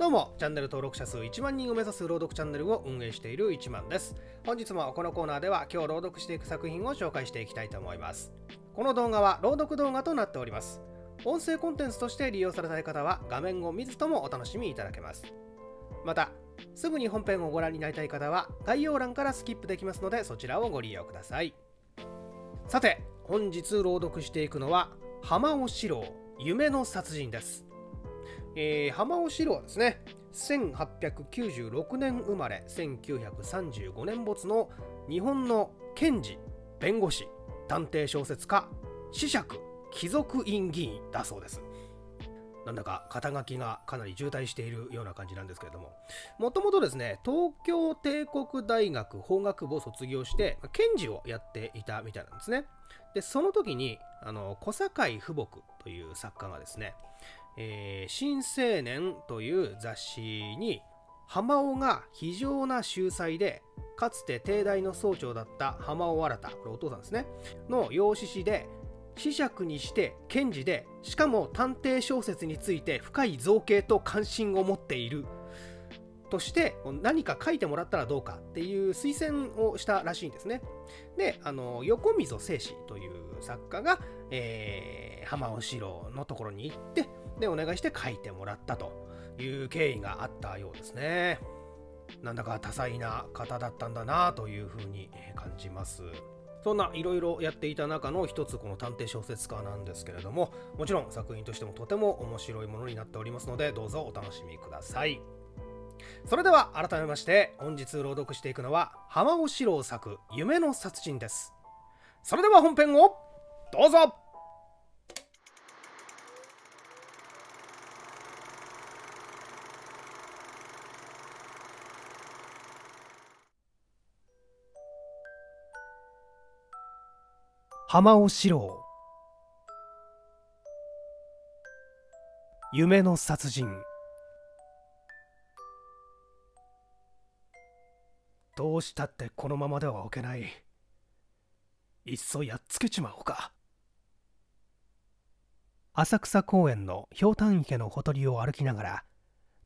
どうも、チャンネル登録者数1万人を目指す朗読チャンネルを運営している1万です。本日もこのコーナーでは今日朗読していく作品を紹介していきたいと思います。この動画は朗読動画となっております。音声コンテンツとして利用されたい方は画面を見ずともお楽しみいただけます。また、すぐに本編をご覧になりたい方は概要欄からスキップできますのでそちらをご利用ください。さて、本日朗読していくのは浜尾四郎夢の殺人です。えー、浜尾四郎はですね1896年生まれ1935年没の日本の検事弁護士探偵小説家子爵貴族院議員だそうですなんだか肩書きがかなり渋滞しているような感じなんですけれどももともとですね東京帝国大学法学部を卒業して検事をやっていたみたいなんですねでその時にあの小堺富木という作家がですねえー、新青年という雑誌に浜尾が非常な秀才でかつて帝大の総長だった浜尾新これお父さんですねの養子師で子爵にして検事でしかも探偵小説について深い造形と関心を持っているとして何か書いてもらったらどうかっていう推薦をしたらしいんですね。であの横溝正史という作家が、えー、浜尾四郎のところに行ってでお願いして書いてもらったという経緯があったようですねなんだか多彩な方だったんだなというふうに感じますそんないろいろやっていた中の一つこの探偵小説家なんですけれどももちろん作品としてもとても面白いものになっておりますのでどうぞお楽しみくださいそれでは改めまして本日朗読していくのは浜尾四郎作「夢の殺人」ですそれでは本編をどうぞ浜尾四郎夢の殺人どうしたってこのままでは置けないいっそやっつけちまおうか浅草公園のひょうたん池のほとりを歩きながら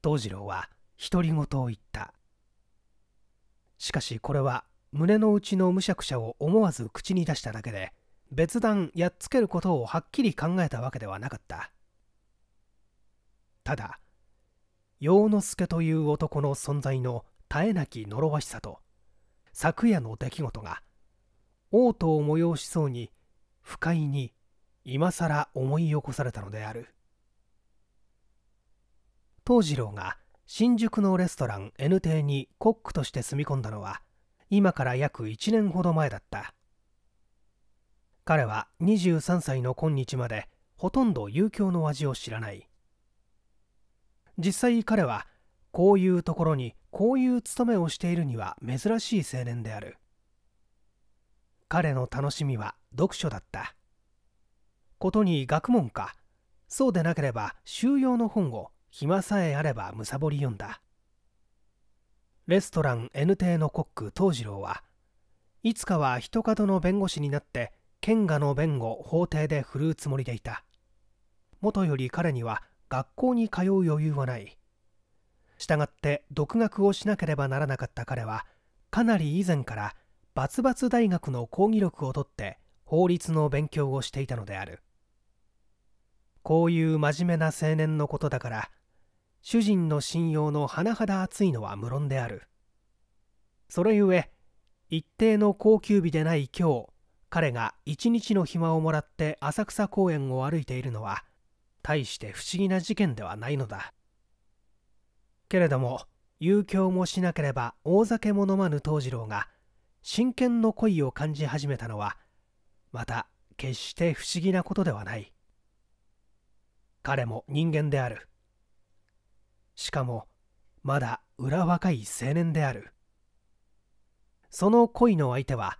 藤次郎は独り言を言ったしかしこれは胸の内のむしゃくしゃを思わず口に出しただけで別段やっつけることをはっきり考えたわけではなかったただ陽之助という男の存在の絶えなき呪わしさと昨夜の出来事が王都を催しそうに不快に今更思い起こされたのである藤次郎が新宿のレストラン N 亭にコックとして住み込んだのは今から約1年ほど前だった彼は23歳の今日までほとんど遊興の味を知らない実際彼はこういうところにこういう務めをしているには珍しい青年である彼の楽しみは読書だったことに学問かそうでなければ収容の本を暇さえあればむさぼり読んだレストラン N 邸のコック藤次郎はいつかは人角の弁護士になって剣我の弁護法廷で振るうつもりでいたもとより彼には学校に通う余裕はないしたがって独学をしなければならなかった彼はかなり以前からバツバツ大学の講義録を取って法律の勉強をしていたのであるこういう真面目な青年のことだから主人の信用の甚だ厚いのは無論であるそれゆえ一定の高級日でない今日彼が一日の暇をもらって浅草公園を歩いているのは大して不思議な事件ではないのだけれども遊興もしなければ大酒も飲まぬ藤次郎が真剣の恋を感じ始めたのはまた決して不思議なことではない彼も人間であるしかもまだ裏若い青年であるその恋の相手は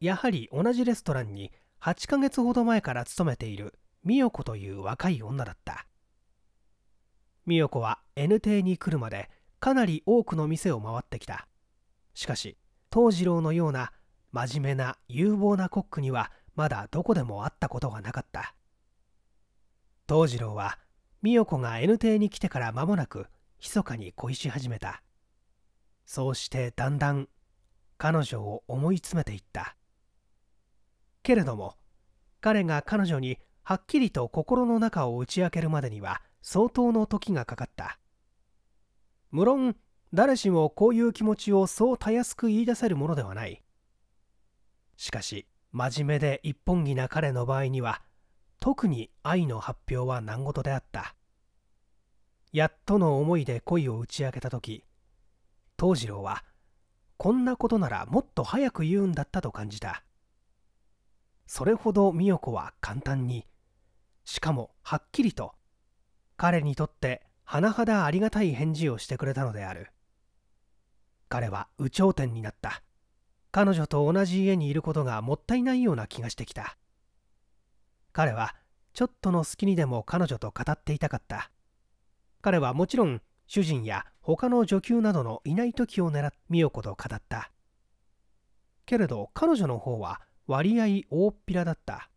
やはり同じレストランに8ヶ月ほど前から勤めている美代子という若い女だった美代子は N 邸に来るまでかなり多くの店を回ってきたしかし藤次郎のような真面目な有望なコックにはまだどこでも会ったことがなかった藤次郎は美代子が N 邸に来てから間もなく密かに恋し始めたそうしてだんだん彼女を思い詰めていったけれども彼が彼女にはっきりと心の中を打ち明けるまでには相当の時がかかった無論誰しもこういう気持ちをそうたやすく言い出せるものではないしかし真面目で一本気な彼の場合には特に愛の発表は難事であったやっとの思いで恋を打ち明けた時藤次郎はこんなことならもっと早く言うんだったと感じたそれほど美代子は簡単にしかもはっきりと彼にとって甚だありがたい返事をしてくれたのである彼は有頂天になった彼女と同じ家にいることがもったいないような気がしてきた彼はちょっとの好きにでも彼女と語っていたかった彼はもちろん主人や他の女給などのいない時を狙って美代子と語ったけれど彼女の方は割合大っぴらだった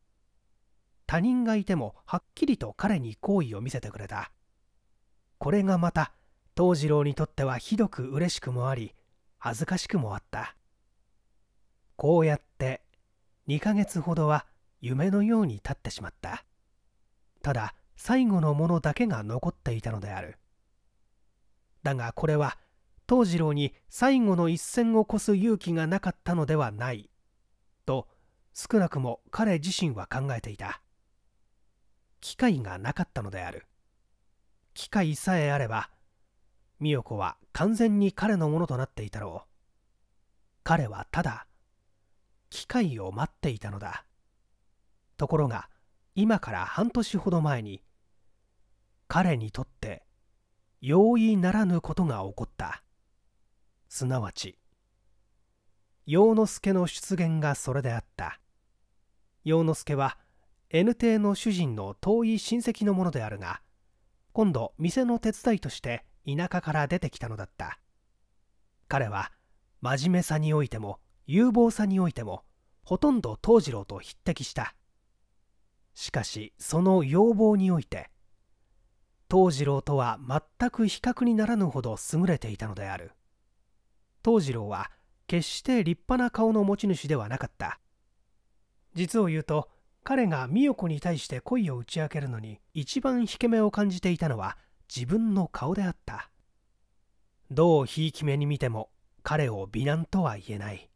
他人がいてもはっきりと彼に好意を見せてくれたこれがまた藤次郎にとってはひどく嬉しくもあり恥ずかしくもあったこうやって2ヶ月ほどは夢のように立ってしまったただ最後のものだけが残っていたのであるだがこれは藤次郎に最後の一線を越す勇気がなかったのではない少なくも彼自身は考えていた機会がなかったのである機会さえあれば美代子は完全に彼のものとなっていたろう彼はただ機会を待っていたのだところが今から半年ほど前に彼にとって容易ならぬことが起こったすなわち陽之助の出現がそれであった洋之助は N 邸の主人の遠い親戚のものであるが今度店の手伝いとして田舎から出てきたのだった彼は真面目さにおいても有望さにおいてもほとんど藤次郎と匹敵したしかしその要望において藤次郎とは全く比較にならぬほど優れていたのである藤次郎は決して立派な顔の持ち主ではなかった実を言うと彼が美代子に対して恋を打ち明けるのに一番引け目を感じていたのは自分の顔であったどうひいき目に見ても彼を美男とは言えない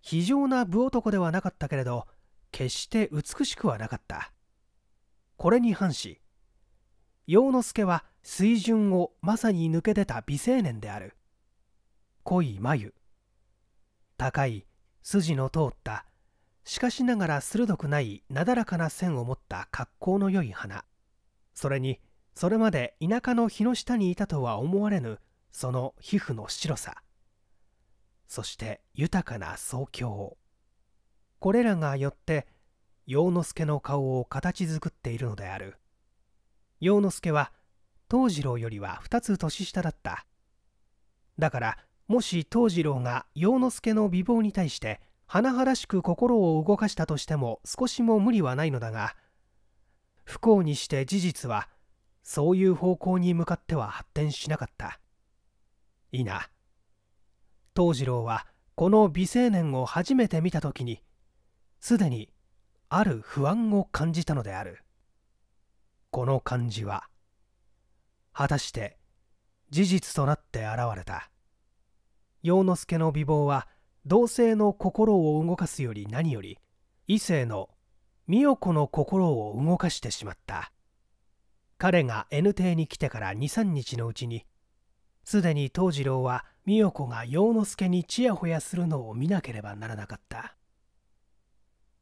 非常な武男ではなかったけれど決して美しくはなかったこれに反し洋之助は水準をまさに抜け出た美青年である濃い眉高い筋の通ったしかしながら鋭くないなだらかな線を持った格好の良い花それにそれまで田舎の日の下にいたとは思われぬその皮膚の白さそして豊かな宗教これらがよって陽之助の顔を形作っているのである陽之助は藤次郎よりは2つ年下だっただからもし藤次郎が陽之助の美貌に対して甚だしく心を動かしたとしても少しも無理はないのだが不幸にして事実はそういう方向に向かっては発展しなかったいいな東次郎はこの美青年を初めて見た時にすでにある不安を感じたのであるこの感じは果たして事実となって現れた陽之助の美貌は同性の心を動かすより何より異性の美代子の心を動かしてしまった彼が N 邸に来てから23日のうちにすでに藤次郎は美代子が洋之助にちやほやするのを見なければならなかった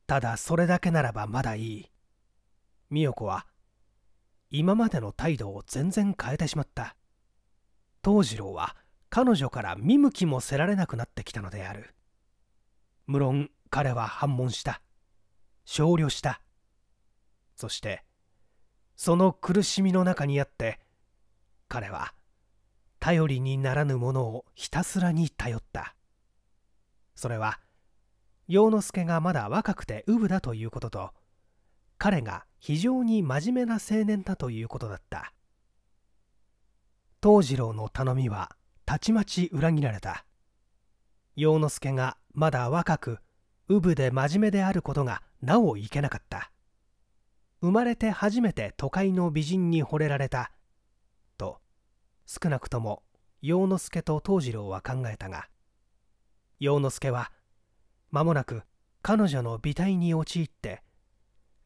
ただそれだけならばまだいい美代子は今までの態度を全然変えてしまった藤次郎は彼女から見向きもせられなくなってきたのである無論彼は反問した勝慮したそしてその苦しみの中にあって彼は頼りにならぬものをひたすらに頼ったそれは洋之助がまだ若くてウブだということと彼が非常に真面目な青年だということだった藤次郎の頼みはたちまち裏切られた洋之助がまだ若くうぶで真面目であることがなおいけなかった生まれて初めて都会の美人に惚れられたと少なくとも洋之助と藤次郎は考えたが洋之助は間もなく彼女の美体に陥って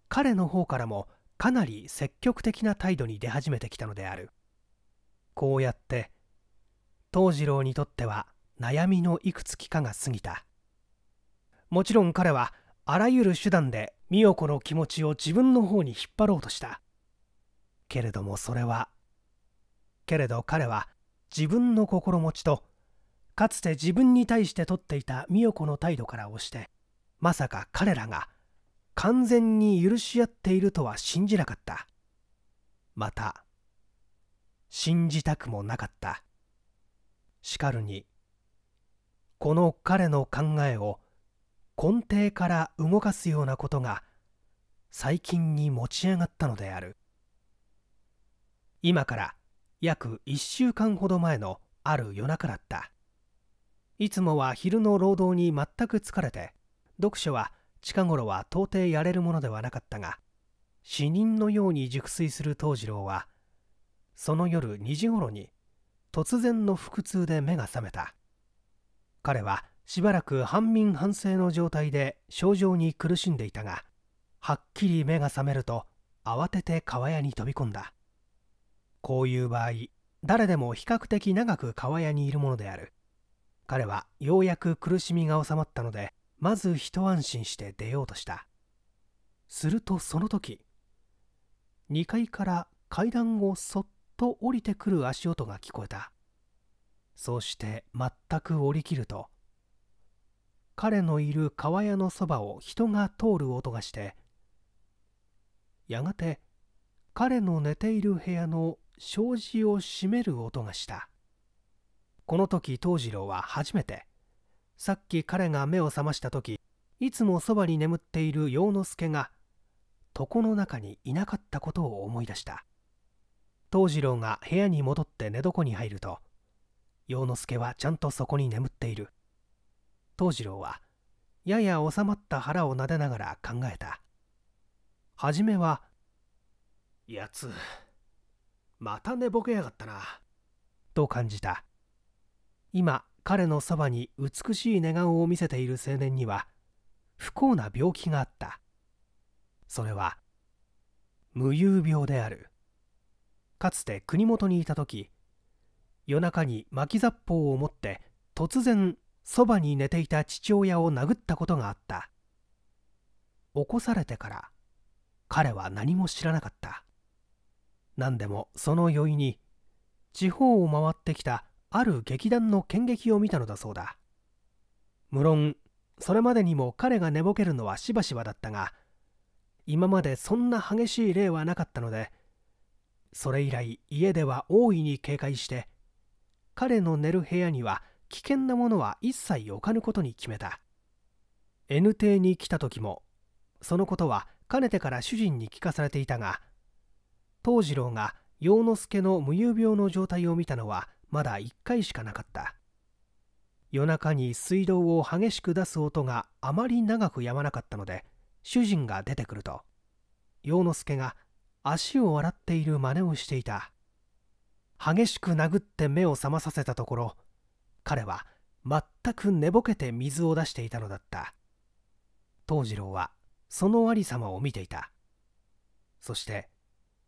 彼の方からもかなり積極的な態度に出始めてきたのであるこうやって藤次郎にとっては悩みのいくつきかが過ぎたもちろん彼はあらゆる手段で美代子の気持ちを自分の方に引っ張ろうとしたけれどもそれはけれど彼は自分の心持ちとかつて自分に対して取っていた美代子の態度から押してまさか彼らが完全に許し合っているとは信じなかったまた信じたくもなかったしかるにこの彼の考えを根底から動かすようなことが最近に持ち上がったのである今から約1週間ほど前のある夜中だったいつもは昼の労働に全く疲れて読書は近頃は到底やれるものではなかったが死人のように熟睡する藤次郎はその夜2時頃に突然の腹痛で目が覚めた彼はしばらく半民半生の状態で症状に苦しんでいたがはっきり目が覚めると慌てて川屋に飛び込んだこういう場合誰でも比較的長く川屋にいるものである彼はようやく苦しみが収まったのでまず一安心して出ようとしたするとその時2階から階段をそっと降りてくる足音が聞こえたそうして全く降りきると彼のいる川屋のそばを人が通る音がしてやがて彼の寝ている部屋の障子を閉める音がしたこの時藤次郎は初めてさっき彼が目を覚ました時いつもそばに眠っている洋之助が床の中にいなかったことを思い出した藤次郎が部屋に戻って寝床に入ると洋之助はちゃんとそこに眠っている藤次郎はやや収まった腹をなでながら考えた初めは「やつまた寝ぼけやがったな」と感じた今彼のそばに美しい寝顔を見せている青年には不幸な病気があったそれは無遊病であるかつて国元にいた時夜中に巻き雑報を持って突然そばに寝ていた父親を殴ったことがあった起こされてから彼は何も知らなかった何でもその酔いに地方を回ってきたある劇団の剣劇を見たのだそうだ無論それまでにも彼が寝ぼけるのはしばしばだったが今までそんな激しい例はなかったのでそれ以来家では大いに警戒して彼の寝る部屋には危険なものは一切置かぬことに決めた N 邸に来た時もそのことはかねてから主人に聞かされていたが藤次郎が陽之助の無遊病の状態を見たのはまだ1回しかなかった夜中に水道を激しく出す音があまり長くやまなかったので主人が出てくると陽之助が足を洗っている真似をしていた激しく殴って目を覚まさせたところ彼は全く寝ぼけて水を出していたのだった藤次郎はその有様を見ていたそして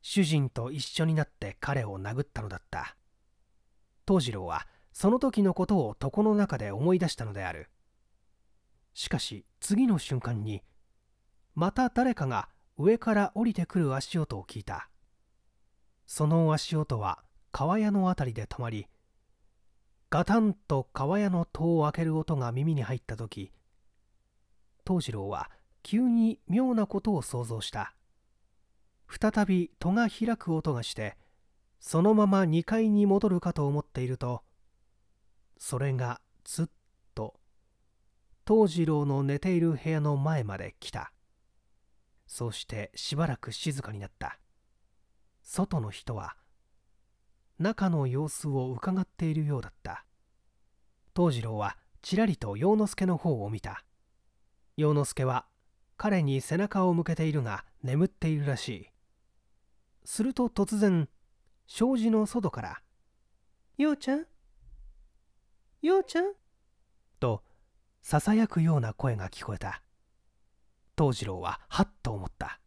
主人と一緒になって彼を殴ったのだった藤次郎はその時のことを床の中で思い出したのであるしかし次の瞬間にまた誰かが上から降りてくる足音を聞いたその足音は川屋の辺りで止まりガタンと川屋の戸を開ける音が耳に入った時藤次郎は急に妙なことを想像した再び戸が開く音がしてそのまま2階に戻るかと思っているとそれがずっと藤次郎の寝ている部屋の前まで来たそうしてしばらく静かになった外の人は中の様子を伺っているようだった藤次郎はちらりと洋之助の方を見た洋之助は彼に背中を向けているが眠っているらしいすると突然障子の外から「陽ちゃん陽ちゃん?」とささやくような声が聞こえた藤次郎ははっと思った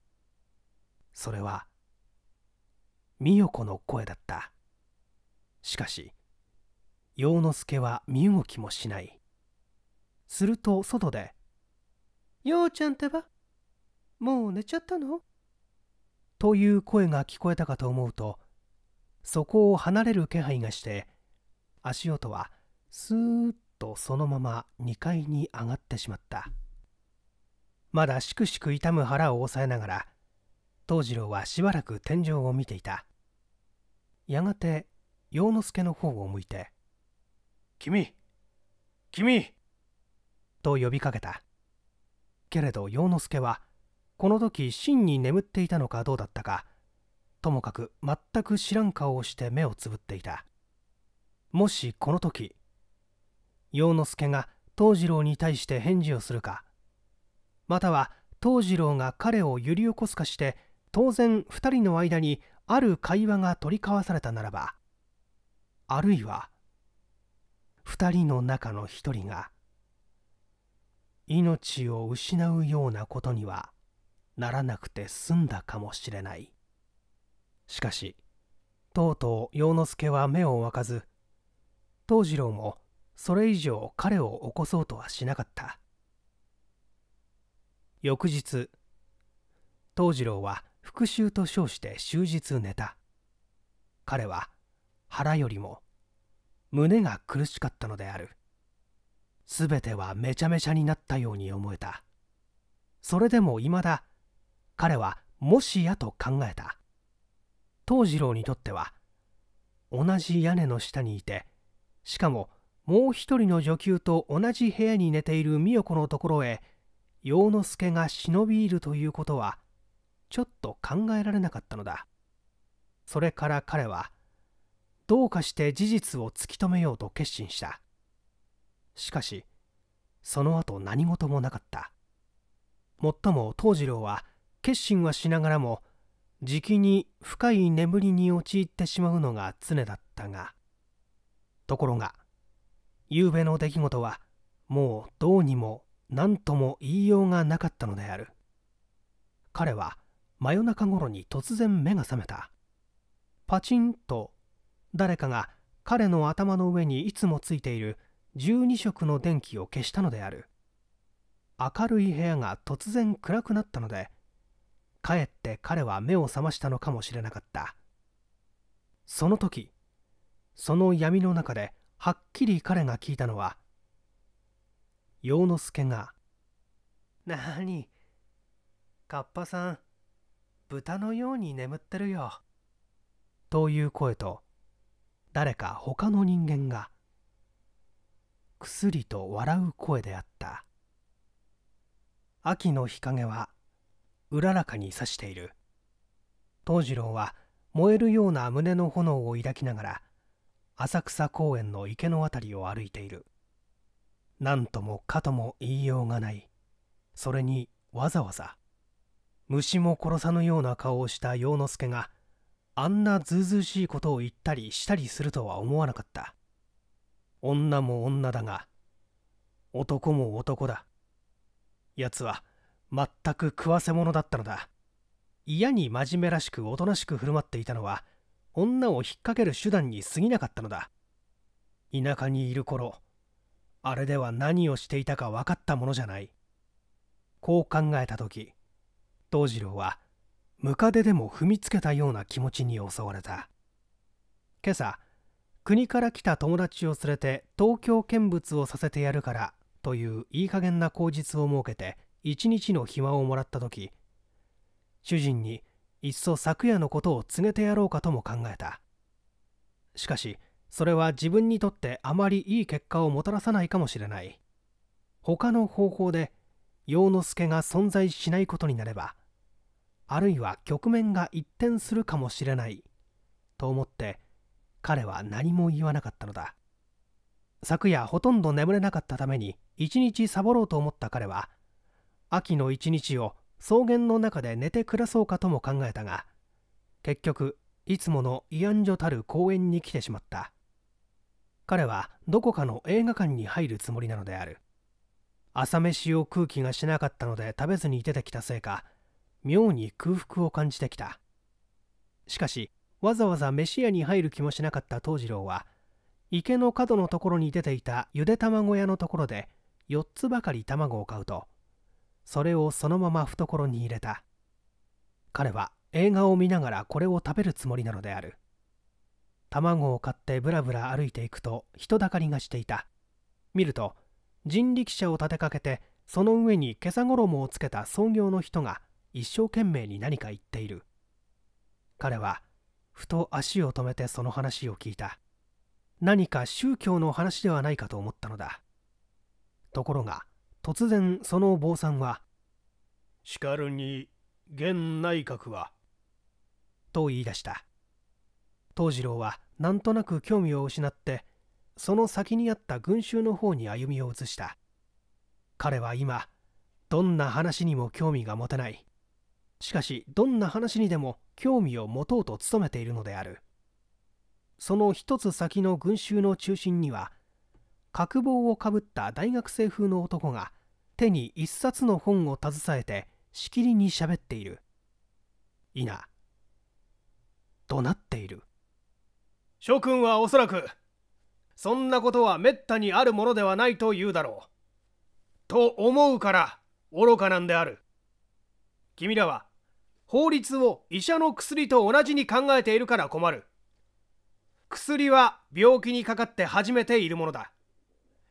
それは美代子の声だったしかし陽之助は身動きもしないすると外で「陽ちゃんってばもう寝ちゃったの?」という声が聞こえたかと思うとそこを離れる気配がして足音はスーッとそのまま2階に上がってしまったまだしくしく痛む腹を押さえながら藤次郎はしばらく天井を見ていたやがて洋之助の方を向いて「君君!」と呼びかけたけれど洋之助はこの時真に眠っていたのかどうだったかともかく全く知らん顔をして目をつぶっていたもしこの時洋之助が藤次郎に対して返事をするかまたは藤次郎が彼を揺り起こすかして当然2人の間にある会話が取り交わされたならばあるいは2人の中の1人が命を失うようなことにはならなくて済んだかもしれないしかしとうとう洋之助は目を沸かず藤次郎もそれ以上彼を起こそうとはしなかった翌日藤次郎は復讐と称して終日寝た彼は腹よりも胸が苦しかったのである全てはめちゃめちゃになったように思えたそれでもいまだ彼はもしやと考えた藤次郎にとっては同じ屋根の下にいてしかももう一人の女給と同じ部屋に寝ている美代子のところへ洋之助が忍びいるということはちょっと考えられなかったのだそれから彼はどうかして事実を突き止めようと決心したしかしその後何事もなかったもっとも藤次郎は決心はしながらもじきに深い眠りに陥ってしまうのが常だったがところが夕べの出来事はもうどうにも何とも言いようがなかったのである彼は真夜中頃に突然目が覚めたパチンと誰かが彼の頭の上にいつもついている12色の電気を消したのである明るい部屋が突然暗くなったのでかえって彼は目を覚ましたのかもしれなかったその時その闇の中ではっきり彼が聞いたのは陽之助が「なにカッパさん豚のように眠ってるよ」という声と誰か他の人間がくすりと笑う声であった秋の日陰はうららかに差している藤次郎は燃えるような胸の炎を抱きながら浅草公園の池の辺りを歩いている何ともかとも言いようがないそれにわざわざ虫も殺さぬような顔をした洋之助があんなずうずうしいことを言ったりしたりするとは思わなかった女も女だが男も男だ奴は全く食わせ者だったのだ嫌に真面目らしくおとなしく振る舞っていたのは女を引っ掛ける手段に過ぎなかったのだ田舎にいる頃あれでは何をしていたか分かったものじゃないこう考えた時藤次郎はムカデでも踏みつけたような気持ちに襲われた今朝国から来た友達を連れて東京見物をさせてやるからといういい加減な口実を設けて一日の暇をもらった時主人にいっそ昨夜のことを告げてやろうかとも考えたしかしそれは自分にとってあまりいい結果をもたらさないかもしれない他の方法で陽之助が存在しないことになればあるいは局面が一転するかもしれないと思って彼は何も言わなかったのだ昨夜ほとんど眠れなかったために一日サボろうと思った彼は秋の一日を草原の中で寝て暮らそうかとも考えたが結局いつもの慰安所たる公園に来てしまった彼はどこかの映画館に入るつもりなのである朝飯を空気がしなかったので食べずに出てきたせいか妙に空腹を感じてきたしかしわざわざ飯屋に入る気もしなかった藤次郎は池の角のところに出ていたゆで卵屋のところで4つばかり卵を買うとそれをそのまま懐に入れた彼は映画を見ながらこれを食べるつもりなのである卵を買ってぶらぶら歩いていくと人だかりがしていた見ると人力車を立てかけてその上に袈裟衣をつけた創業の人が一生懸命に何か言っている彼はふと足を止めてその話を聞いた何か宗教の話ではないかと思ったのだところが突然その坊さんは「しかるに現内閣は」と言い出した藤次郎はなんとなく興味を失ってその先にあった群衆の方に歩みを移した彼は今どんな話にも興味が持てないしかしどんな話にでも興味を持とうと努めているのであるその一つ先の群衆の中心には角棒をかぶった大学生風の男が手に一冊の本を携えてしきりにしゃべっているいな怒鳴っている諸君はおそらくそんなことはめったにあるものではないと言うだろうと思うから愚かなんである君らは法律を医者の薬と同じに考えているから困る薬は病気にかかって初めているものだ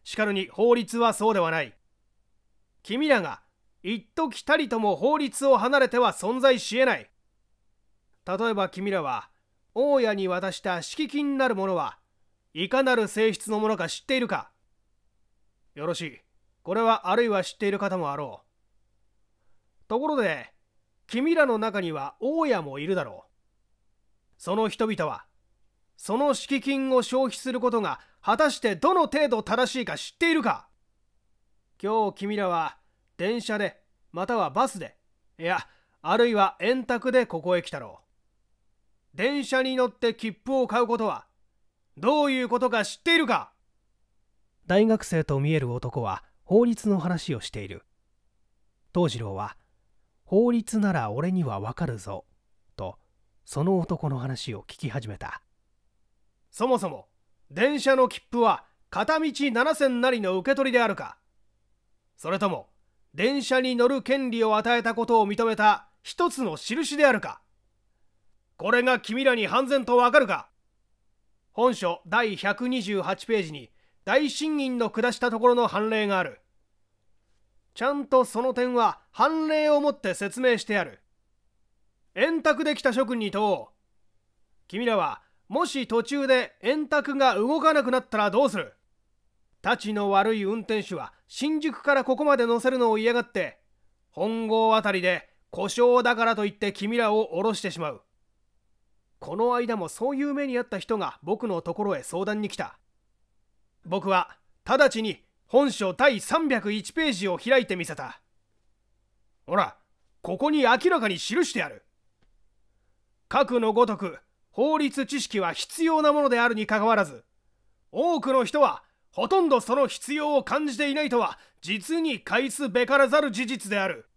しかるに法律はそうではない君らが一時たりとも法律を離れては存在しえない例えば君らは大家に渡した敷金なるものはいかなる性質のものか知っているかよろしいこれはあるいは知っている方もあろうところで君らの中には大家もいるだろう。その人々は、その敷金を消費することが果たしてどの程度正しいか知っているか今日君らは電車で、またはバスで、いや、あるいは円卓でここへ来たろう。電車に乗って切符を買うことは、どういうことか知っているか大学生と見える男は法律の話をしている。東次郎は法律なら俺にはわかるぞとその男の話を聞き始めたそもそも電車の切符は片道7線なりの受け取りであるかそれとも電車に乗る権利を与えたことを認めた一つの印であるかこれが君らに判然とわかるか本書第128ページに大審院の下したところの判例があるちゃんとその点は判例をもって説明してやる。円卓できた諸君に問おう。君らは、もし途中で円卓が動かなくなったらどうするたちの悪い運転手は新宿からここまで乗せるのを嫌がって、本郷辺りで故障だからといって君らを降ろしてしまう。この間もそういう目にあった人が僕のところへ相談に来た。僕は直ちに本書第301ページを開いてみせたほらここに明らかに記してある核のごとく法律知識は必要なものであるにかかわらず多くの人はほとんどその必要を感じていないとは実に返すべからざる事実である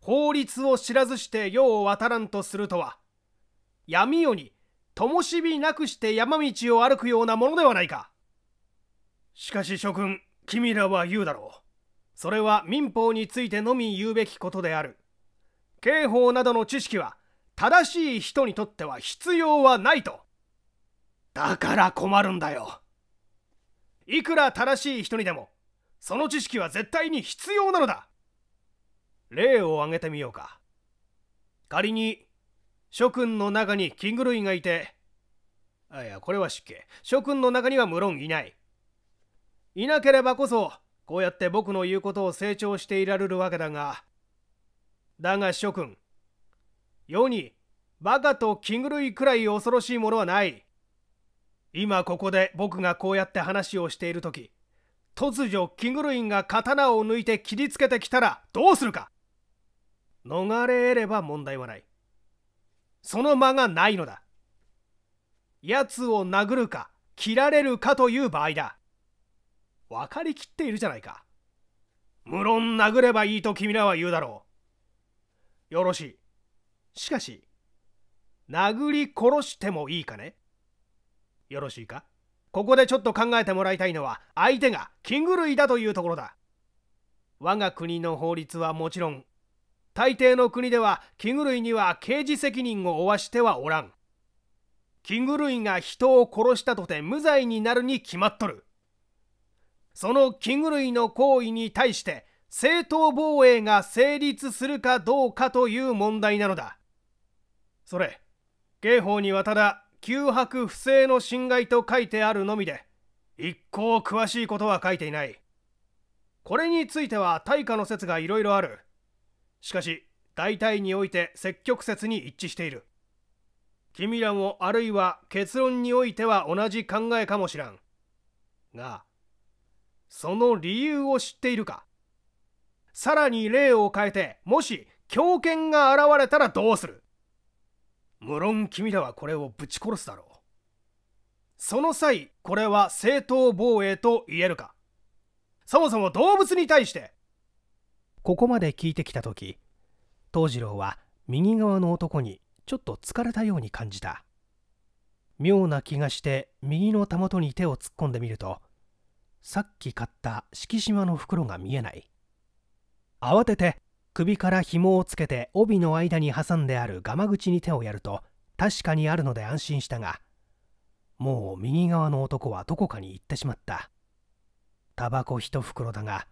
法律を知らずして世を渡らんとするとは闇夜に灯火なくして山道を歩くようなものではないかしかし諸君君らは言うだろう。それは民法についてのみ言うべきことである。刑法などの知識は正しい人にとっては必要はないと。だから困るんだよ。いくら正しい人にでも、その知識は絶対に必要なのだ。例を挙げてみようか。仮に、諸君の中にキング類がいて、あいや、これは失敬。諸君の中には無論いない。いなければこそこうやって僕の言うことを成長していられるわけだがだが諸君世にバカと気狂いくらい恐ろしいものはない今ここで僕がこうやって話をしている時突如気狂いが刀を抜いて切りつけてきたらどうするか逃れれば問題はないその間がないのだ奴を殴るか切られるかという場合だ分かりきっているじゃないか。無論殴ればいいと君らは言うだろう。よろしい。しかし、殴り殺してもいいかねよろしいかここでちょっと考えてもらいたいのは相手がキング類だというところだ。我が国の法律はもちろん、大抵の国ではキング類には刑事責任を負わしてはおらん。キング類が人を殺したとて無罪になるに決まっとる。その器具類の行為に対して正当防衛が成立するかどうかという問題なのだそれ刑法にはただ脅迫不正の侵害と書いてあるのみで一向詳しいことは書いていないこれについては対価の説がいろいろあるしかし大体において積極説に一致している君らもあるいは結論においては同じ考えかもしらんがその理由を知っているかさらに例を変えてもし狂犬が現れたらどうする無論君らはこれをぶち殺すだろうその際これは正当防衛と言えるかそもそも動物に対してここまで聞いてきた時藤次郎は右側の男にちょっと疲れたように感じた妙な気がして右のたもとに手を突っ込んでみるとさっき買った敷島の袋が見えない慌てて首から紐をつけて帯の間に挟んであるガマ口に手をやると確かにあるので安心したがもう右側の男はどこかに行ってしまったタバコ一袋だが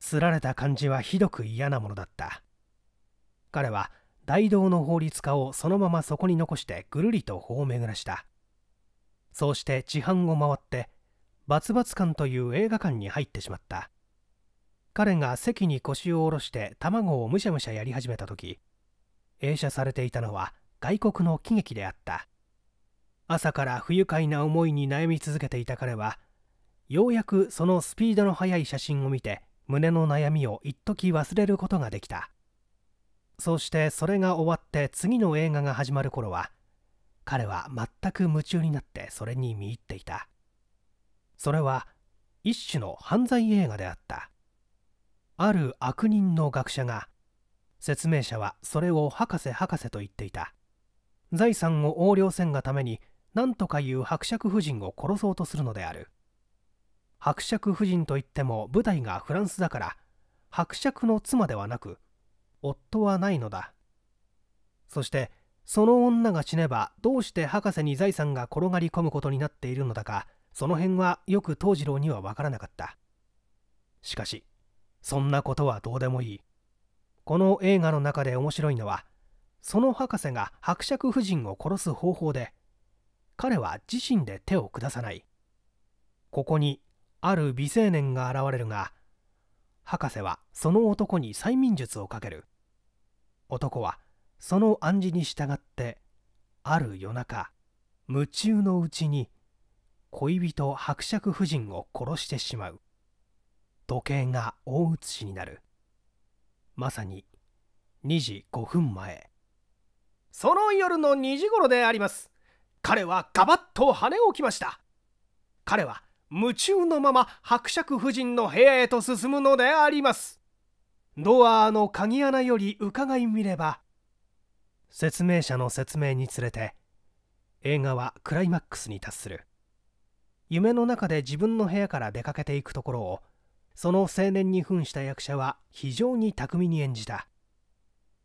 すられた感じはひどく嫌なものだった彼は大道の法律家をそのままそこに残してぐるりと法を巡らしたそうして地飯を回ってバツバツ館という映画館に入ってしまった彼が席に腰を下ろして卵をむしゃむしゃやり始めた時映写されていたのは外国の喜劇であった朝から不愉快な思いに悩み続けていた彼はようやくそのスピードの速い写真を見て胸の悩みを一時忘れることができたそしてそれが終わって次の映画が始まる頃は彼は全く夢中になってそれに見入っていたそれは一種の犯罪映画であったある悪人の学者が説明者はそれを博士博士と言っていた財産を横領せんがために何とかいう伯爵夫人を殺そうとするのである伯爵夫人といっても舞台がフランスだから伯爵の妻ではなく夫はないのだそしてその女が死ねばどうして博士に財産が転がり込むことになっているのだかその辺はよく藤次郎には分からなかったしかしそんなことはどうでもいいこの映画の中で面白いのはその博士が伯爵夫人を殺す方法で彼は自身で手を下さないここにある美青年が現れるが博士はその男に催眠術をかける男はその暗示に従ってある夜中夢中のうちに恋人伯爵夫人を殺してしまう時計が大写しになるまさに2時5分前その夜の2時頃であります彼はガバッと羽を起きました彼は夢中のまま伯爵夫人の部屋へと進むのでありますドアの鍵穴より伺い見れば説明者の説明につれて映画はクライマックスに達する夢の中で自分の部屋から出かけていくところをその青年に扮した役者は非常に巧みに演じた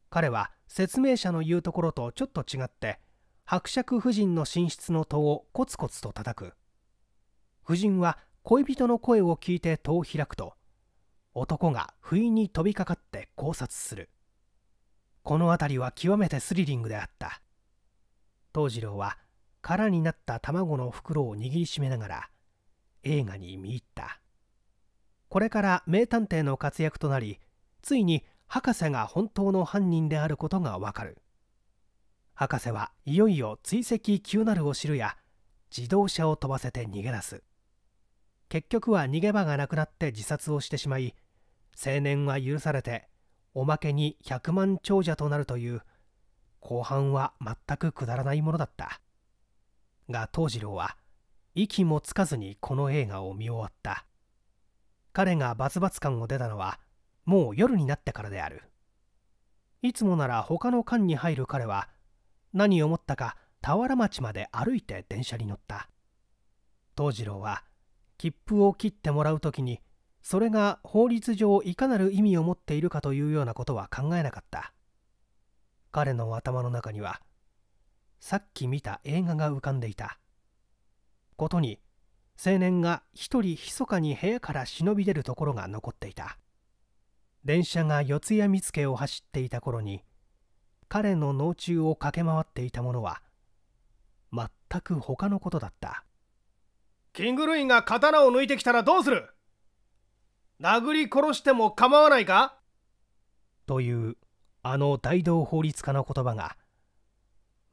彼は説明者の言うところとちょっと違って伯爵夫人の寝室の戸をコツコツと叩く夫人は恋人の声を聞いて戸を開くと男が不意に飛びかかって考察するこの辺りは極めてスリリングであった藤次郎は空になった卵の袋を握りしめながら映画に見入ったこれから名探偵の活躍となりついに博士が本当の犯人であることがわかる博士はいよいよ追跡急なるを知るや自動車を飛ばせて逃げ出す結局は逃げ場がなくなって自殺をしてしまい青年は許されておまけに100万長者となるという後半は全くくだらないものだったが藤次郎は息もつかずにこの映画を見終わった彼がバツバツ感を出たのはもう夜になってからであるいつもなら他の館に入る彼は何を思ったか田原町まで歩いて電車に乗った藤次郎は切符を切ってもらう時にそれが法律上いかなる意味を持っているかというようなことは考えなかった彼の頭の中にはさっき見た映画が浮かんでいたことに青年が一人密かに部屋から忍び出るところが残っていた電車が四谷見附を走っていた頃に彼の脳中を駆け回っていたものは全く他のことだったキングルインが刀を抜いてきたらどうする殴り殺しても構わないかというあの大道法律家の言葉が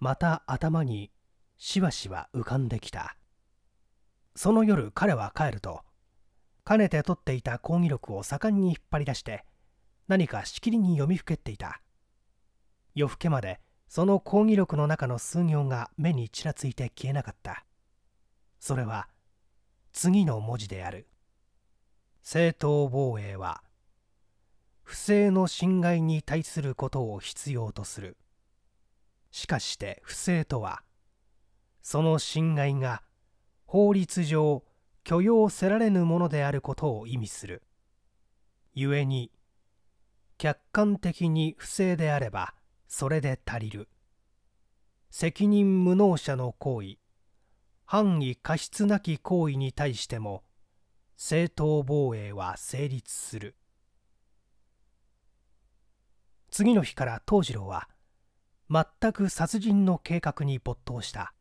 また頭にしばしば浮かんできたその夜彼は帰るとかねて取っていた講義録を盛んに引っ張り出して何かしきりに読みふけっていた夜更けまでその講義録の中の数行が目にちらついて消えなかったそれは次の文字である正当防衛は不正の侵害に対することを必要とするしかして不正とはその侵害が法律上許容せられぬものであることを意味する故に客観的に不正であればそれで足りる責任無能者の行為範囲過失なき行為に対しても正当防衛は成立する次の日から東次郎は全く殺人の計画に没頭した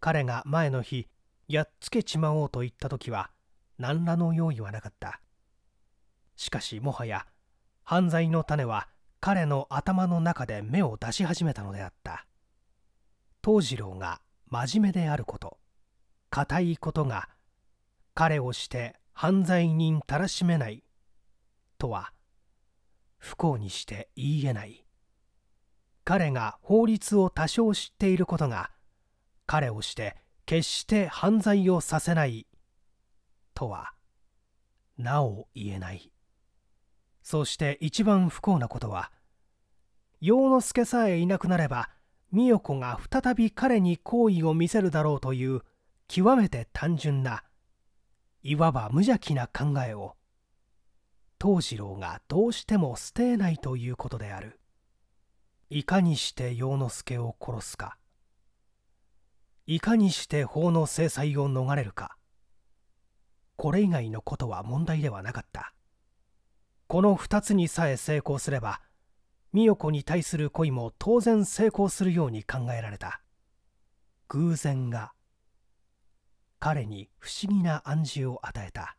彼が前の日やっつけちまおうと言った時は何らの用意はなかったしかしもはや犯罪の種は彼の頭の中で芽を出し始めたのであった藤次郎が真面目であること固いことが彼をして犯罪人たらしめないとは不幸にして言い得ない彼が法律を多少知っていることが彼をして決して犯罪をさせないとはなお言えないそして一番不幸なことは洋之助さえいなくなれば美代子が再び彼に好意を見せるだろうという極めて単純ないわば無邪気な考えを藤次郎がどうしても捨てえないということであるいかにして陽之助を殺すかいかにして法の制裁を逃れるかこれ以外のことは問題ではなかったこの2つにさえ成功すれば美代子に対する恋も当然成功するように考えられた偶然が彼に不思議な暗示を与えた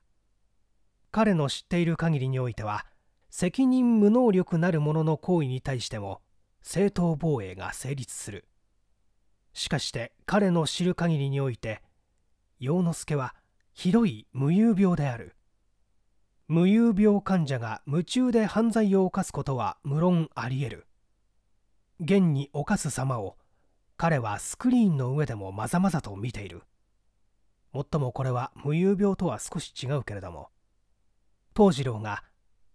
彼の知っている限りにおいては責任無能力なる者の行為に対しても正当防衛が成立するしかして彼の知る限りにおいて洋之助はひどい無遊病である無遊病患者が夢中で犯罪を犯すことは無論あり得る現に犯す様を彼はスクリーンの上でもまざまざと見ているもっともこれは無遊病とは少し違うけれども東次郎が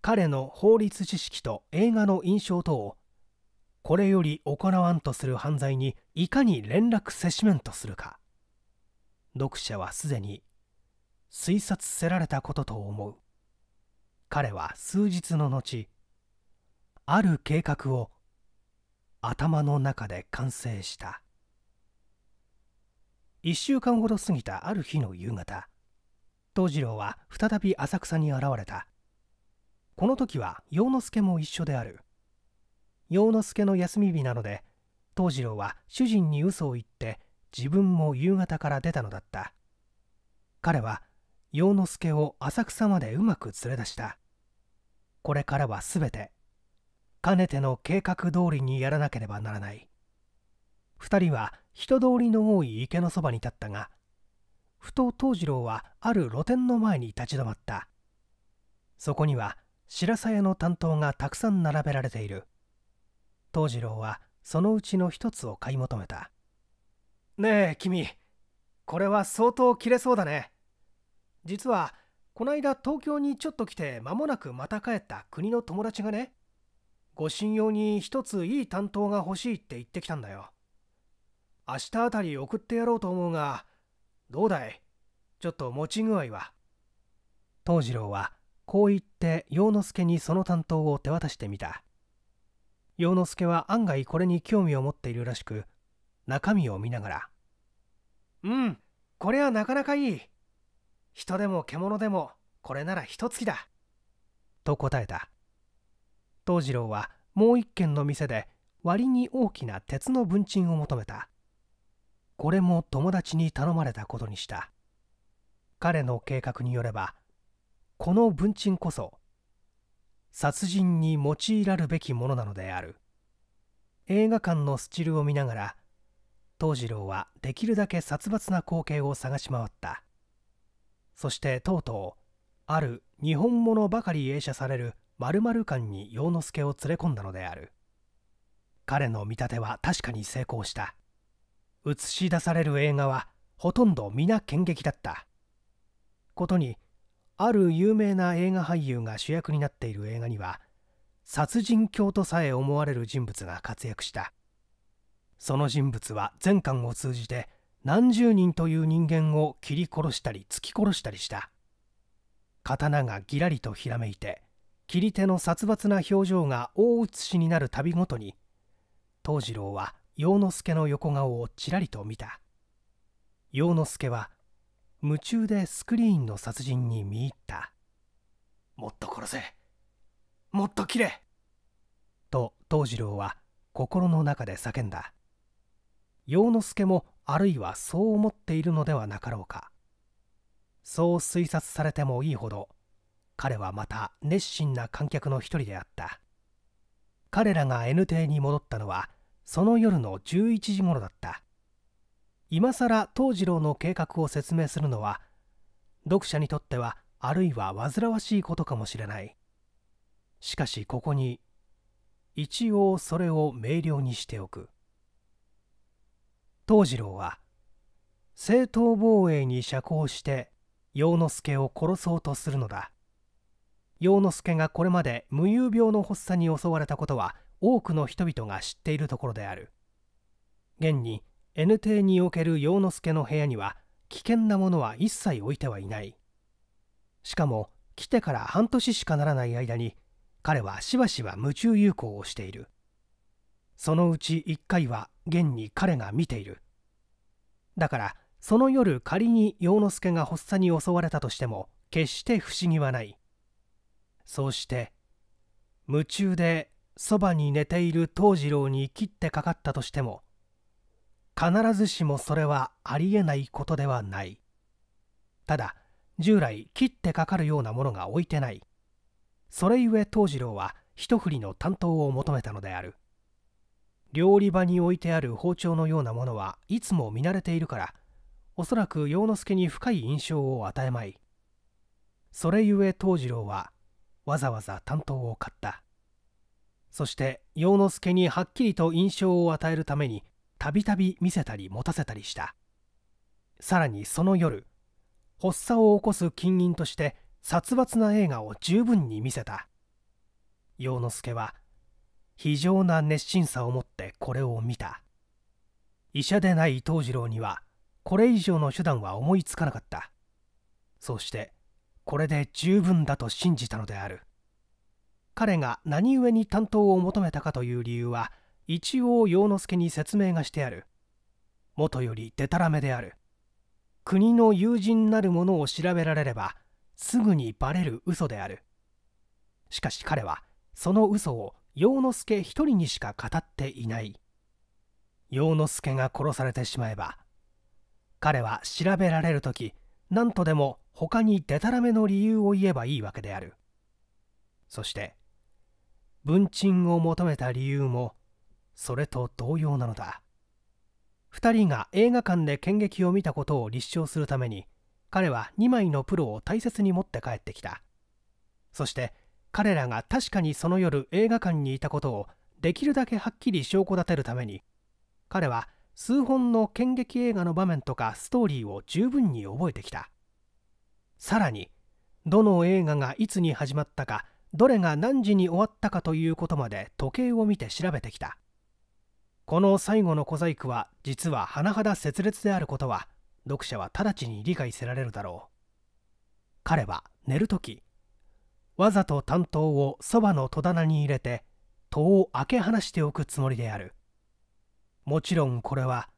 彼の法律知識と映画の印象とをこれより行わんとする犯罪にいかに連絡せしめんとするか読者はすでに推察せられたことと思う彼は数日の後ある計画を頭の中で完成した1週間ほど過ぎたある日の夕方藤次郎は再び浅草に現れたこの時は洋之助も一緒である洋之助の休み日なので藤次郎は主人に嘘を言って自分も夕方から出たのだった彼は洋之助を浅草までうまく連れ出したこれからは全てかねての計画通りにやらなければならない2人は人通りの多い池のそばに立ったがふと藤次郎はある露店の前に立ち止まったそこには白鞘の担当がたくさん並べられている藤次郎はそのうちの一つを買い求めたねえ君これは相当切れそうだね実はこないだ東京にちょっと来て間もなくまた帰った国の友達がね護身用に一ついい担当が欲しいって言ってきたんだよ明日あたり送ってやろうと思うがどうだいちょっと持ち具合は藤次郎はこう言って洋之助にその担当を手渡してみた洋之助は案外これに興味を持っているらしく中身を見ながら「うんこれはなかなかいい人でも獣でもこれならつ月だ」と答えた藤次郎はもう一軒の店で割に大きな鉄の文鎮を求めたこれも友達に頼まれたことにした彼の計画によればこの文鎮こそ殺人に用いらるべきものなのである映画館のスチルを見ながら藤次郎はできるだけ殺伐な光景を探し回ったそしてとうとうある日本物ばかり映写される〇〇館に洋之助を連れ込んだのである彼の見立ては確かに成功した映し出される映画はほとんど皆剣劇だったことにある有名な映画俳優が主役になっている映画には殺人狂とさえ思われる人物が活躍したその人物は全巻を通じて何十人という人間を切り殺したり突き殺したりした刀がぎらりとひらめいて切り手の殺伐な表情が大写しになる度ごとに藤次郎は陽之助の横顔をちらりと見た陽之助は夢中でスクリーンの殺人に見入ったもっと殺せもっと切れと藤次郎は心の中で叫んだ洋之助もあるいはそう思っているのではなかろうかそう推察されてもいいほど彼はまた熱心な観客の一人であった彼らが N 邸に戻ったのはその夜の11時頃だった今更藤次郎の計画を説明するのは読者にとってはあるいは煩わしいことかもしれないしかしここに一応それを明瞭にしておく藤次郎は正当防衛に釈放して洋之助を殺そうとするのだ洋之助がこれまで無遊病の発作に襲われたことは多くの人々が知っているところである現に N 邸における洋之助の部屋には危険なものは一切置いてはいないしかも来てから半年しかならない間に彼はしばしば夢中遊行をしているそのうち1回は現に彼が見ているだからその夜仮に洋之助が発作に襲われたとしても決して不思議はないそうして夢中でそばに寝ている藤次郎に切ってかかったとしても必ずしもそれはありえないことではないただ従来切ってかかるようなものが置いてないそれゆえ藤次郎は一振りの担当を求めたのである料理場に置いてある包丁のようなものはいつも見慣れているからおそらく洋之助に深い印象を与えまいそれゆえ藤次郎はわざわざ担当を買ったそして洋之助にはっきりと印象を与えるためにたびたび見せたり持たせたりしたさらにその夜発作を起こす近隣として殺伐な映画を十分に見せた洋之助は非常な熱心さを持ってこれを見た医者でない藤次郎にはこれ以上の手段は思いつかなかったそしてこれで十分だと信じたのである彼が何故に担当を求めたかという理由は一応洋之助に説明がしてあるとよりでたらめである国の友人なるものを調べられればすぐにバレる嘘であるしかし彼はその嘘を洋之助一人にしか語っていない洋之助が殺されてしまえば彼は調べられる時何とでも他にでたらめの理由を言えばいいわけであるそして文鎮を求めた理由もそれと同様なのだ2人が映画館で剣劇を見たことを立証するために彼は2枚のプロを大切に持って帰ってきたそして彼らが確かにその夜映画館にいたことをできるだけはっきり証拠立てるために彼は数本の剣劇映画の場面とかストーリーを十分に覚えてきたさらにどの映画がいつに始まったかどれが何時に終わったかということまで時計を見て調べてきたこの最後の小細工は実は甚だ拙劣であることは読者は直ちに理解せられるだろう彼は寝る時わざと担当をそばの戸棚に入れて戸を開け放しておくつもりであるもちろんこれは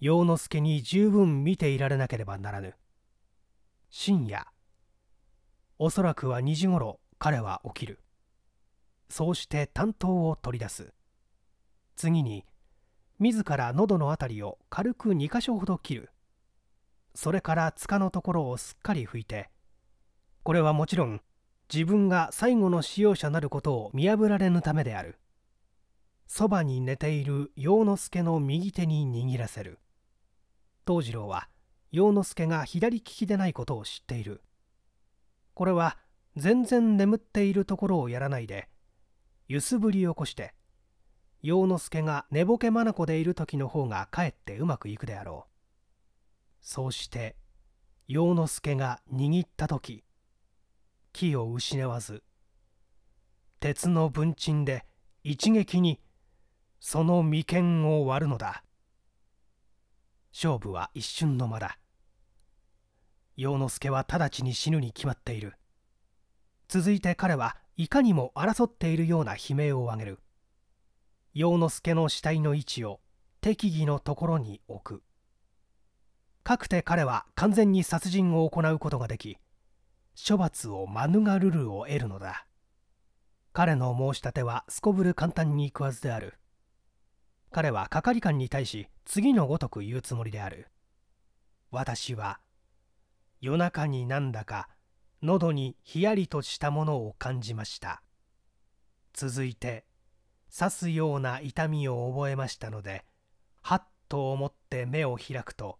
洋之助に十分見ていられなければならぬ深夜おそらくは2時ごろ彼は起きるそうして担当を取り出す次に自ら喉の辺りを軽く2箇所ほど切るそれから柄のところをすっかり拭いてこれはもちろん自分が最後の使用者なることを見破られぬためであるそばに寝ている陽之助の右手に握らせる藤次郎は陽之助が左利きでないことを知っているこれは全然眠っているところをやらないで揺すぶり起こして陽之助が寝ぼけ眼でいる時の方がかえってうまくいくであろうそうして陽之助が握った時木を失わず鉄の文鎮で一撃にその眉間を割るのだ勝負は一瞬の間だ陽之助は直ちに死ぬに決まっている続いて彼はいかにも争っているような悲鳴を上げる陽之助の死体の位置を適宜のところに置くかくて彼は完全に殺人を行うことができ処罰を免るるを得るのだ彼の申し立てはすこぶる簡単に食わずである彼は係官に対し次のごとく言うつもりである私は夜中になんだか喉にひやりとしたものを感じました続いて刺すような痛みを覚えましたのではっと思って目を開くと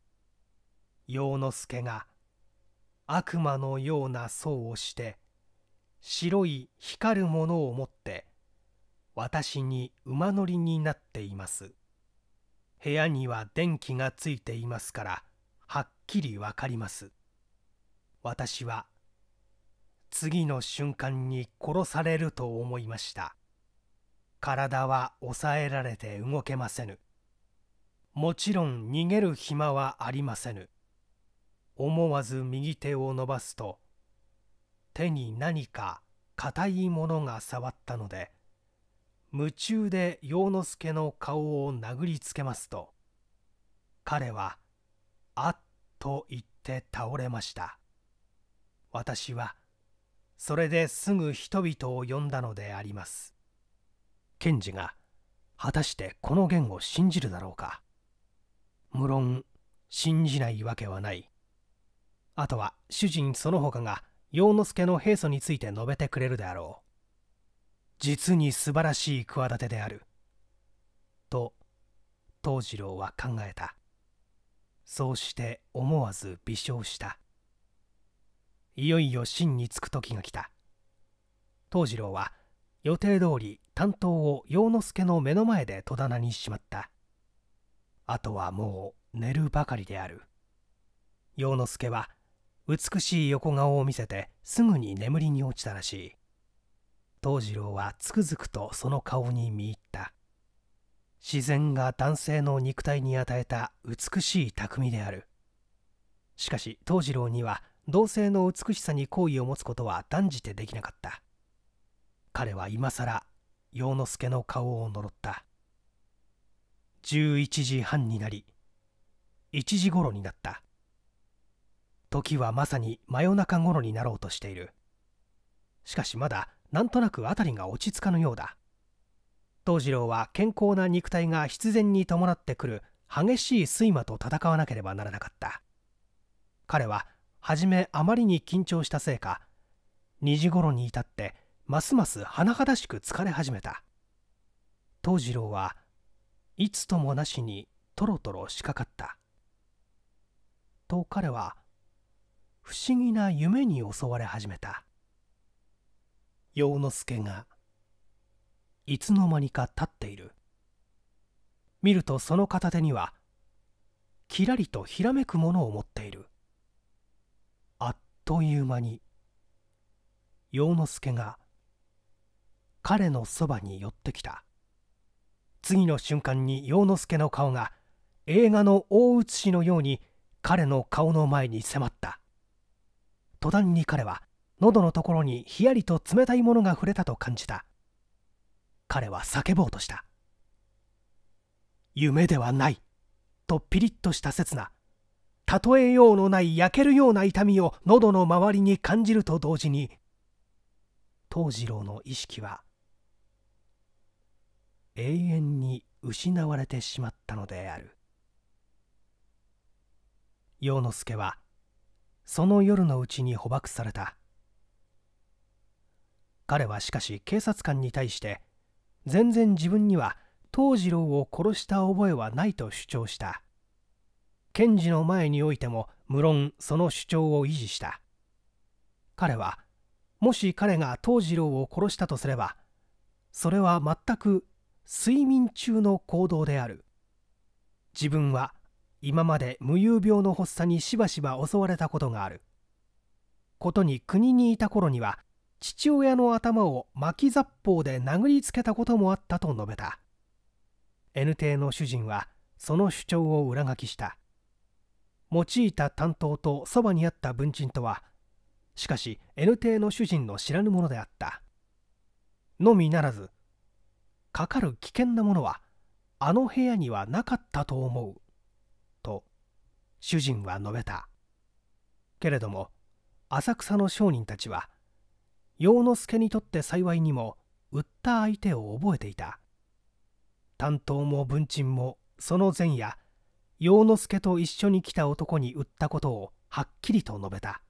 陽之助が悪魔のような層をして白い光るものを持って私に馬乗りになっています部屋には電気がついていますからはっきりわかります私は次の瞬間に殺されると思いました体は抑えられて動けませぬもちろん逃げる暇はありませぬ思わず右手を伸ばすと手に何か硬いものが触ったので夢中で洋之助の顔を殴りつけますと彼はあっと言って倒れました私はそれですぐ人々を呼んだのであります賢治が果たしてこの言を信じるだろうか無論信じないわけはないあとは主人その他が陽之助の平素について述べてくれるであろう実に素晴らしい企てであると藤次郎は考えたそうして思わず微笑したいよいよ真に着く時が来た藤次郎は予定通り担当を洋之助の目の前で戸棚にしまったあとはもう寝るばかりである洋之助は美しい横顔を見せてすぐに眠りに落ちたらしい藤次郎はつくづくとその顔に見入った自然が男性の肉体に与えた美しい匠であるしかし藤次郎には同性の美しさに好意を持つことは断じてできなかった彼は今更陽之助の顔を呪った11時半になり1時頃になった時はまさに真夜中頃になろうとしているしかしまだなんとなく辺りが落ち着かぬようだ藤次郎は健康な肉体が必然に伴ってくる激しい睡魔と戦わなければならなかった彼は初めあまりに緊張したせいか2時頃に至ってますます甚だしく疲れ始めた藤次郎はいつともなしにとろとろしかかったと彼は不思議な夢に襲われ始めた陽之助がいつの間にか立っている見るとその片手にはきらりとひらめくものを持っているあっという間に陽之助が彼のそばに寄ってきた次の瞬間に洋之助の顔が映画の大写しのように彼の顔の前に迫った途端に彼は喉のところにひやりと冷たいものが触れたと感じた彼は叫ぼうとした夢ではないとピリッとした刹那例えようのない焼けるような痛みを喉の周りに感じると同時に藤次郎の意識は永遠に失われてしまったのである陽之助はその夜のうちに捕獲された彼はしかし警察官に対して全然自分には藤次郎を殺した覚えはないと主張した検事の前においても無論その主張を維持した彼はもし彼が藤次郎を殺したとすればそれは全く睡眠中の行動である自分は今まで無遊病の発作にしばしば襲われたことがあることに国にいた頃には父親の頭を巻き雑報で殴りつけたこともあったと述べた N 邸の主人はその主張を裏書きした用いた担当とそばにあった文鎮とはしかし N 邸の主人の知らぬものであったのみならずかかる危険なものはあの部屋にはなかったと思う」と主人は述べたけれども浅草の商人たちは洋之助にとって幸いにも売った相手を覚えていた担当も文鎮もその前夜洋之助と一緒に来た男に売ったことをはっきりと述べた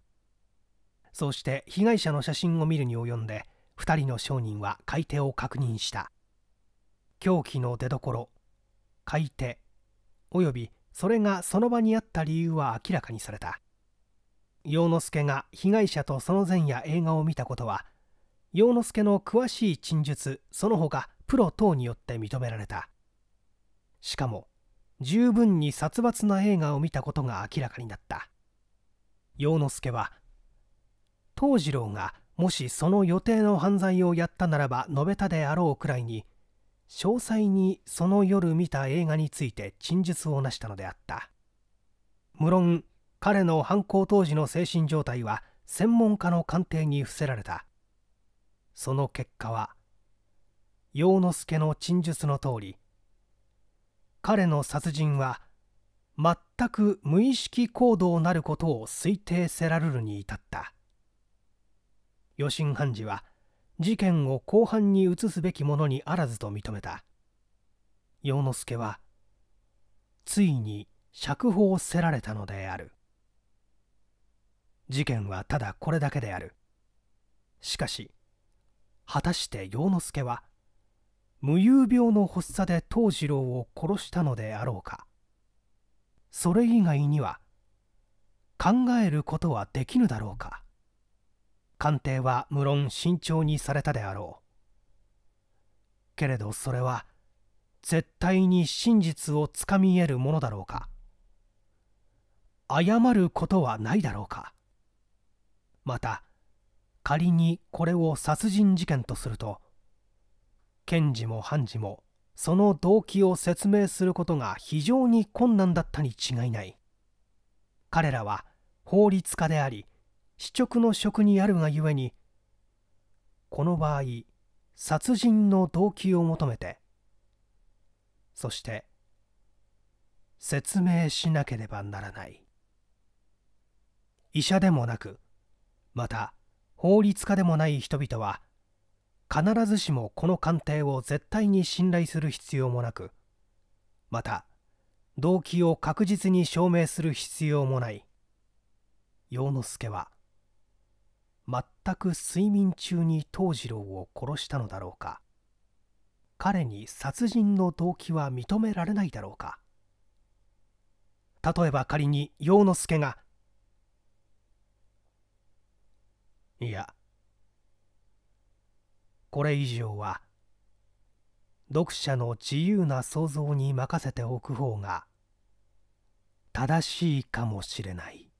そうして被害者の写真を見るに及んで2人の商人は買い手を確認した狂気の出所買い手およびそれがその場にあった理由は明らかにされた洋之助が被害者とその前夜映画を見たことは洋之助の詳しい陳述その他プロ等によって認められたしかも十分に殺伐な映画を見たことが明らかになった洋之助は東次郎がもしその予定の犯罪をやったならば述べたであろうくらいに詳細にその夜見た映画について陳述をなしたのであった無論彼の犯行当時の精神状態は専門家の鑑定に伏せられたその結果は洋之助の陳述の通り彼の殺人は全く無意識行動なることを推定せられるに至った予審判事は事件を後半に移すべきものにあらずと認めた洋之助はついに釈放せられたのである事件はただこれだけであるしかし果たして洋之助は無遊病の発作で藤次郎を殺したのであろうかそれ以外には考えることはできぬだろうか鑑定は無論慎重にされたであろうけれどそれは絶対に真実をつかみ得るものだろうか謝ることはないだろうかまた仮にこれを殺人事件とすると検事も判事もその動機を説明することが非常に困難だったに違いない彼らは法律家であり死直の職にあるがゆえにこの場合殺人の動機を求めてそして説明しなければならない医者でもなくまた法律家でもない人々は必ずしもこの鑑定を絶対に信頼する必要もなくまた動機を確実に証明する必要もない洋之助は全く睡眠中に藤次郎を殺したのだろうか彼に殺人の動機は認められないだろうか例えば仮に陽之助がいやこれ以上は読者の自由な想像に任せておく方が正しいかもしれない。